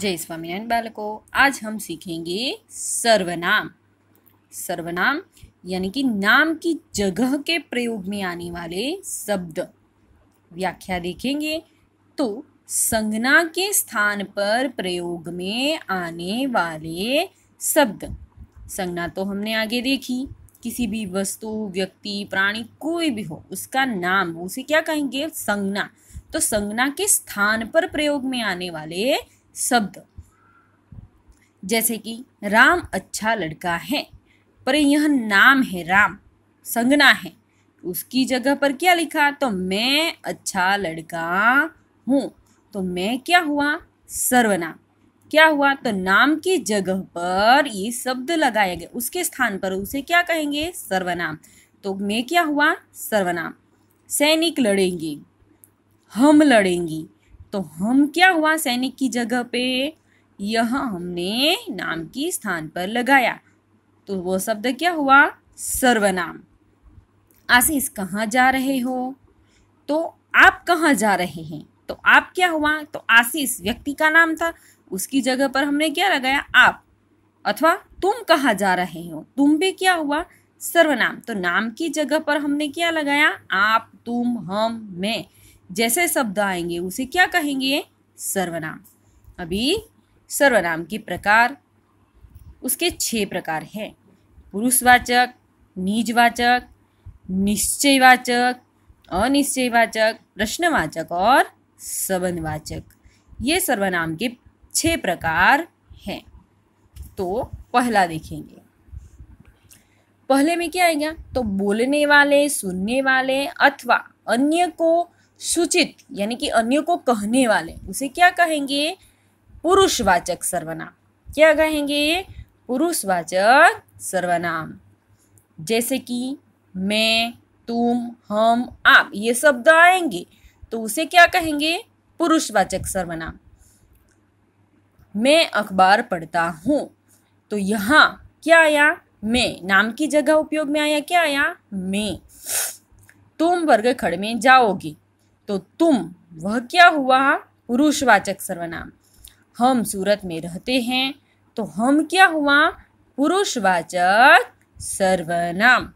जय स्वामीनारायण बालको आज हम सीखेंगे सर्वनाम सर्वनाम यानी कि नाम की जगह के प्रयोग में आने वाले शब्द व्याख्या देखेंगे तो संज्ञा के स्थान पर प्रयोग में आने वाले शब्द संज्ञा तो हमने आगे देखी किसी भी वस्तु व्यक्ति प्राणी कोई भी हो उसका नाम उसे क्या कहेंगे संज्ञा तो संज्ञा के स्थान पर प्रयोग में आने वाले शब्द जैसे कि राम अच्छा लड़का है पर यह नाम है राम संगना है उसकी जगह पर क्या लिखा तो मैं अच्छा लड़का हूँ तो मैं क्या हुआ सर्वनाम क्या हुआ तो नाम की जगह पर ये शब्द लगाया गया उसके स्थान पर उसे क्या कहेंगे सर्वनाम तो मैं क्या हुआ सर्वनाम सैनिक लड़ेंगे हम लड़ेंगी तो हम क्या हुआ सैनिक की जगह पे यह हमने नाम की स्थान पर लगाया तो वो शब्द क्या हुआ सर्वनाम आशीष कहाँ जा रहे हो तो आप कहाँ जा रहे हैं तो आप क्या हुआ तो आशीष व्यक्ति का नाम था उसकी जगह पर हमने क्या लगाया आप अथवा तुम कहाँ जा रहे हो तुम भी क्या हुआ सर्वनाम तो नाम की जगह पर हमने क्या लगाया आप तुम हम मैं जैसे शब्द आएंगे उसे क्या कहेंगे सर्वनाम अभी सर्वनाम के प्रकार उसके छह प्रकार हैं पुरुषवाचक निजवाचक निश्चयवाचक अनिश्चयवाचक प्रश्नवाचक और संबंधवाचक ये सर्वनाम के छह प्रकार हैं तो पहला देखेंगे पहले में क्या आएगा तो बोलने वाले सुनने वाले अथवा अन्य को सूचित यानी कि अन्यों को कहने वाले उसे क्या कहेंगे पुरुषवाचक सर्वनाम क्या कहेंगे पुरुषवाचक सर्वनाम जैसे कि मैं तुम हम आप ये शब्द आएंगे तो उसे क्या कहेंगे पुरुषवाचक सर्वनाम मैं अखबार पढ़ता हूँ तो यहाँ क्या आया मैं नाम की जगह उपयोग में आया क्या आया मैं तुम वर्ग खड़ में जाओगे तो तुम वह क्या हुआ पुरुषवाचक सर्वनाम हम सूरत में रहते हैं तो हम क्या हुआ पुरुषवाचक सर्वनाम